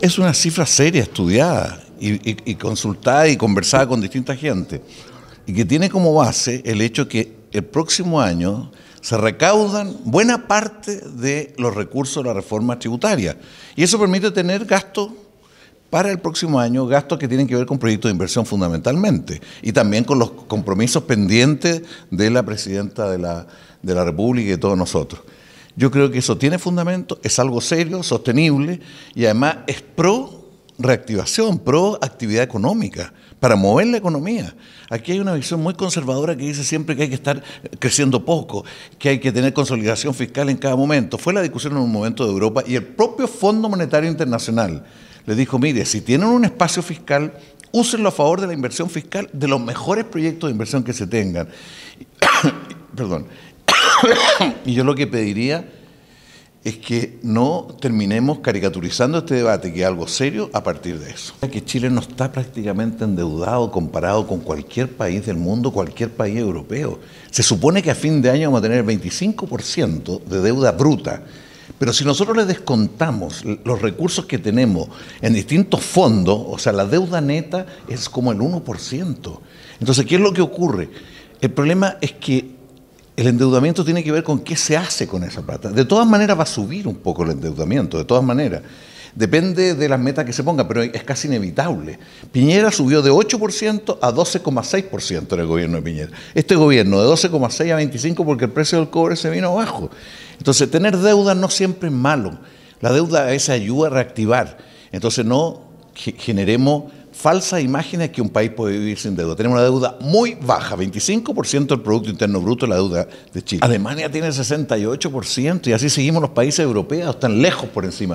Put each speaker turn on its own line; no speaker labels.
es una cifra seria, estudiada y, consultada y conversada con distinta gente, y que tiene como base el hecho que el próximo año se recaudan buena parte de los recursos de la reforma tributaria. Y eso permite tener gastos para el próximo año, gastos que tienen que ver con proyectos de inversión fundamentalmente, y también con los compromisos pendientes de la presidenta de la, de la República y de todos nosotros. Yo creo que eso tiene fundamento, es algo serio, sostenible y además es pro reactivación, pro actividad económica, para mover la economía. Aquí hay una visión muy conservadora que dice siempre que hay que estar creciendo poco, que hay que tener consolidación fiscal en cada momento. Fue la discusión en un momento de Europa y el propio Fondo Monetario Internacional le dijo, mire, si tienen un espacio fiscal, úsenlo a favor de la inversión fiscal, de los mejores proyectos de inversión que se tengan. Perdón. y yo lo que pediría es que no terminemos caricaturizando este debate, que es algo serio, a partir de eso. Que Chile no está prácticamente endeudado comparado con cualquier país del mundo, cualquier país europeo. Se supone que a fin de año vamos a tener el 25% de deuda bruta. Pero si nosotros le descontamos los recursos que tenemos en distintos fondos, o sea, la deuda neta es como el 1%. Entonces, ¿qué es lo que ocurre? El problema es que el endeudamiento tiene que ver con qué se hace con esa plata. De todas maneras va a subir un poco el endeudamiento, de todas maneras. Depende de las metas que se pongan, pero es casi inevitable. Piñera subió de 8% a 12,6% en el gobierno de Piñera. Este gobierno de 12,6 a 25 porque el precio del cobre se vino abajo. Entonces, tener deuda no siempre es malo. La deuda a veces ayuda a reactivar. Entonces, no generemos imagen imágenes que un país puede vivir sin deuda. Tenemos una deuda muy baja, 25% del Producto Interno Bruto, la deuda de Chile. Alemania tiene 68% y así seguimos los países europeos, están lejos por encima.